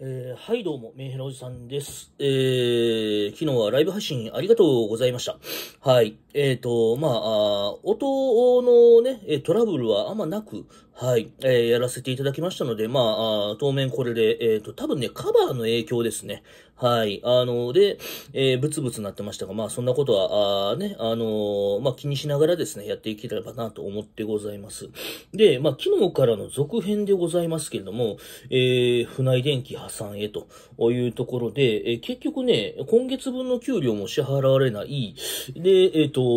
えー、はい、どうも、メンヘラおじさんです。えー、昨日はライブ配信ありがとうございました。はい。えっ、ー、と、まあ、音のね、トラブルはあんまなく、はい、えー、やらせていただきましたので、まあ、当面これで、えっ、ー、と、多分ね、カバーの影響ですね。はい、あの、で、えー、ブツブツなってましたが、まあ、そんなことは、あね、あのまあ、気にしながらですね、やっていければなと思ってございます。で、まあ、昨日からの続編でございますけれども、えー、船井電気破産へというところで、え結局ね、今月分の給料も支払われない、で、えっ、と、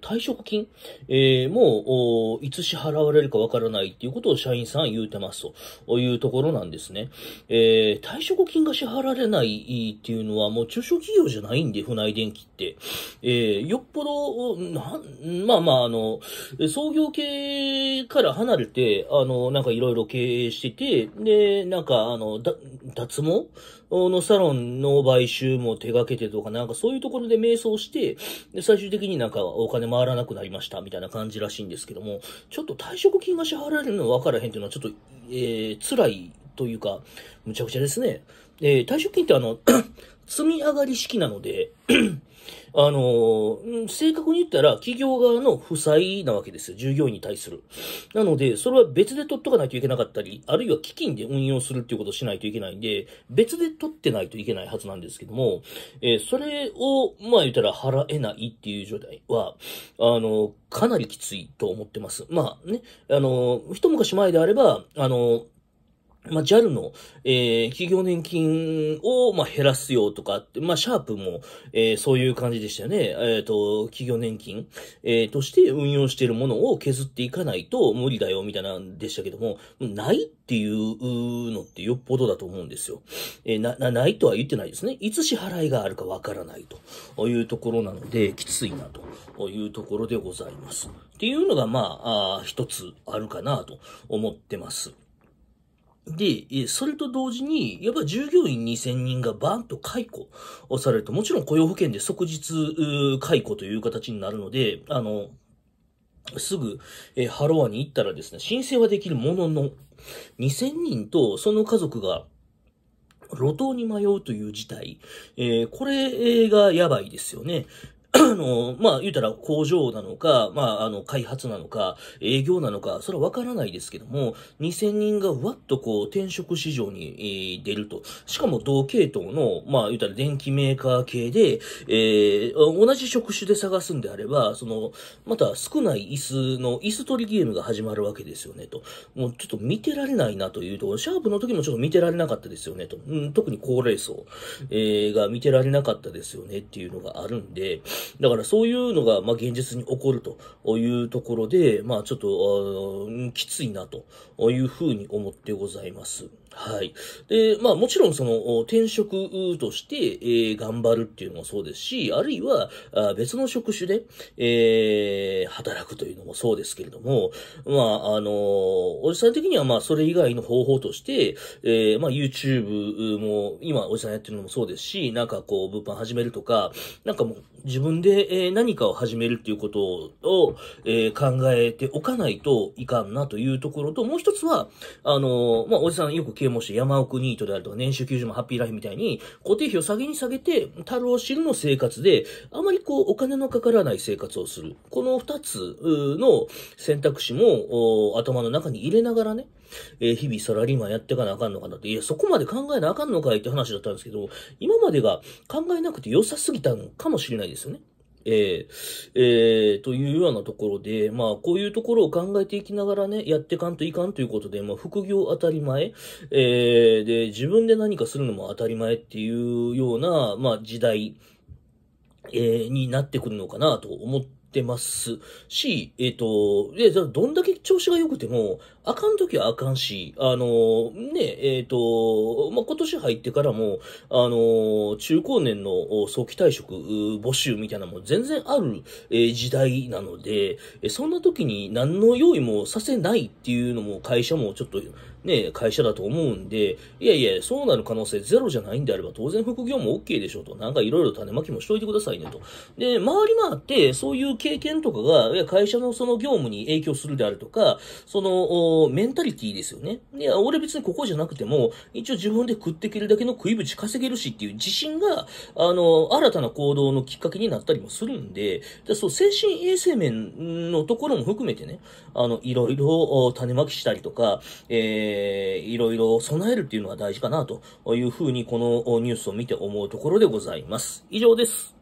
退職金、えー、もう、いつ支払われるかわからないっていうことを社員さん言うてますというところなんですね。えー、退職金が支払われないっていうのはもう中小企業じゃないんで、船井電機って。えー、よっぽど、なまあまあ、あの、創業系から離れて、あの、なんかいろいろ経営してて、で、なんか、あの、脱毛のサロンの買収も手掛けてとか、なんかそういうところで迷走して、で最終的にになんかお金回らなくなりましたみたいな感じらしいんですけども、ちょっと退職金が支払われるの分からへんっていうのはちょっと、えー、辛いというか、むちゃくちゃですね。えー、退職金ってあの 積み上がり式なので あの、正確に言ったら企業側の負債なわけですよ。従業員に対する。なので、それは別で取っとかないといけなかったり、あるいは基金で運用するっていうことをしないといけないんで、別で取ってないといけないはずなんですけども、えー、それを、まあ言ったら払えないっていう状態は、あの、かなりきついと思ってます。まあね、あの、一昔前であれば、あの、まあ、JAL の、えー、企業年金を、まあ、減らすよとかって、まあ、シャープも、えー、そういう感じでしたよね。えっ、ー、と、企業年金、えー、として運用しているものを削っていかないと無理だよ、みたいなんでしたけども、ないっていうのってよっぽどだと思うんですよ。えー、な、な、ないとは言ってないですね。いつ支払いがあるかわからないというところなので、きついなというところでございます。っていうのが、まあ、あ一つあるかなと思ってます。で、それと同時に、やっぱ従業員2000人がバーンと解雇をされると、もちろん雇用保険で即日解雇という形になるので、あの、すぐ、えー、ハロワに行ったらですね、申請はできるものの、2000人とその家族が、路頭に迷うという事態。えー、これがやばいですよね。あの、まあ、言うたら工場なのか、まあ、あの、開発なのか、営業なのか、それはわからないですけども、2000人がわっとこう、転職市場に、えー、出ると。しかも同系統の、まあ、言うたら電気メーカー系で、えー、同じ職種で探すんであれば、その、また少ない椅子の、椅子取りゲームが始まるわけですよね、と。もうちょっと見てられないなというと、シャープの時もちょっと見てられなかったですよね、と。うん、特に高齢層、えー、が見てられなかったですよね、っていうのがあるんで、だからそういうのが、まあ、現実に起こるというところで、まあ、ちょっと、きついなというふうに思ってございます。はい。で、まあもちろんその転職として、えー、頑張るっていうのもそうですし、あるいはあ別の職種で、えー、働くというのもそうですけれども、まああのー、おじさん的にはまあそれ以外の方法として、えー、まあ YouTube も今おじさんやってるのもそうですし、なんかこう物販始めるとか、なんかもう自分で、え何かを始めるっていうことを、え考えておかないといかんなというところと、もう一つは、あのまあ、おじさんよく啓蒙して山奥ニートであるとか、年収90万ハッピーライフみたいに、固定費を下げに下げて、太郎汁の生活で、あまりこう、お金のかからない生活をする。この二つの選択肢も、頭の中に入れながらね、えー、日々サラリーマンやってかなあかんのかなって、いや、そこまで考えなあかんのかいって話だったんですけど、今までが考えなくて良さすぎたのかもしれないですよね。えー、えー、というようなところで、まあ、こういうところを考えていきながらね、やってかんといかんということで、まあ、副業当たり前、えー、で、自分で何かするのも当たり前っていうような、まあ、時代、えー、になってくるのかなと思って、ってますし、えっ、ー、と、で、どんだけ調子が良くても、あかん時はあかんし、あの、ね、えっ、ー、と、まあ、今年入ってからも、あの、中高年の早期退職募集みたいなのも全然ある、えー、時代なので、そんな時に何の用意もさせないっていうのも会社もちょっと、ね、会社だと思うんで、いやいや、そうなる可能性ゼロじゃないんであれば、当然副業も OK でしょうと、なんかいろいろ種まきもしといてくださいねと。で、回り回って、そういう経験とかが、いや、会社のその業務に影響するであるとか、その、メンタリティですよね。いや、俺別にここじゃなくても、一応自分で食っていけるだけの食いぶ稼げるしっていう自信が、あの、新たな行動のきっかけになったりもするんで、でそう、精神衛生面のところも含めてね、あの、いろいろ種まきしたりとか、えー、いろいろ備えるっていうのが大事かなというふうに、このニュースを見て思うところでございます。以上です。